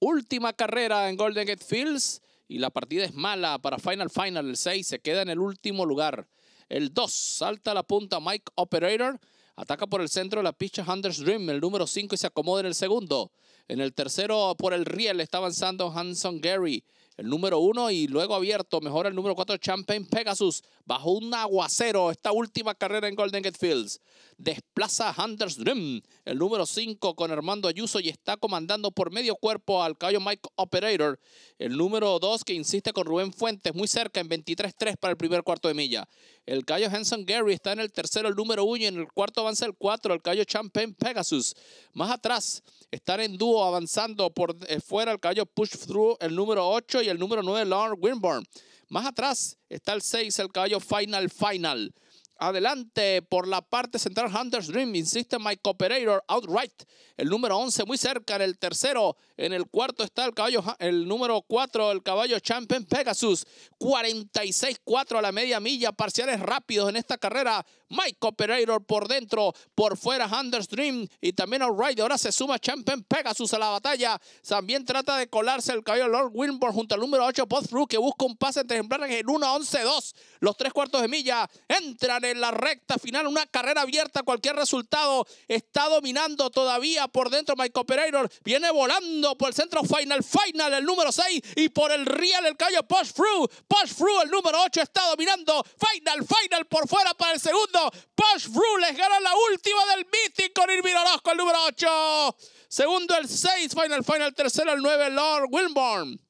última carrera en Golden Gate Fields y la partida es mala para Final Final. El 6 se queda en el último lugar. El 2 salta a la punta Mike Operator. Ataca por el centro de la pista Hunter's Dream, el número 5, y se acomoda en el segundo. En el tercero por el riel está avanzando Hanson Gary. El número uno y luego abierto, mejor el número cuatro, Champagne Pegasus. Bajo un aguacero esta última carrera en Golden Gate Fields. Desplaza a Anders Dream, el número cinco con Armando Ayuso y está comandando por medio cuerpo al caballo Mike Operator. El número dos que insiste con Rubén Fuentes, muy cerca en 23-3 para el primer cuarto de milla. El callo Hanson Gary está en el tercero, el número uno y en el cuarto avanza el cuatro, el callo Champagne Pegasus. Más atrás están en dúo avanzando por eh, fuera el caballo Push Through, el número 8 y el número 9, Lord Winburn. Más atrás está el 6, el caballo Final Final. Adelante por la parte central, Hunter's Dream, insiste Mike Operator, outright. El número 11 muy cerca en el tercero. En el cuarto está el caballo, el número 4, el caballo Champion Pegasus. 46-4 a la media milla, parciales rápidos en esta carrera. Mike Operator por dentro, por fuera Hunter's Dream y también outright. Ahora se suma Champion Pegasus a la batalla. También trata de colarse el caballo Lord Wilbur junto al número 8, Post que busca un pase entre ejemplares en 1-11-2. Los tres cuartos de milla entran en en la recta final, una carrera abierta, cualquier resultado. Está dominando todavía por dentro Mike Operator. Viene volando por el centro final, final, el número 6. Y por el Real, el callo. Push Through. Push Through, el número 8, está dominando. Final, final, por fuera para el segundo. Push Through les gana la última del meeting con Orozco, el número 8. Segundo, el 6, final, final, tercero, el 9, Lord Wilborn.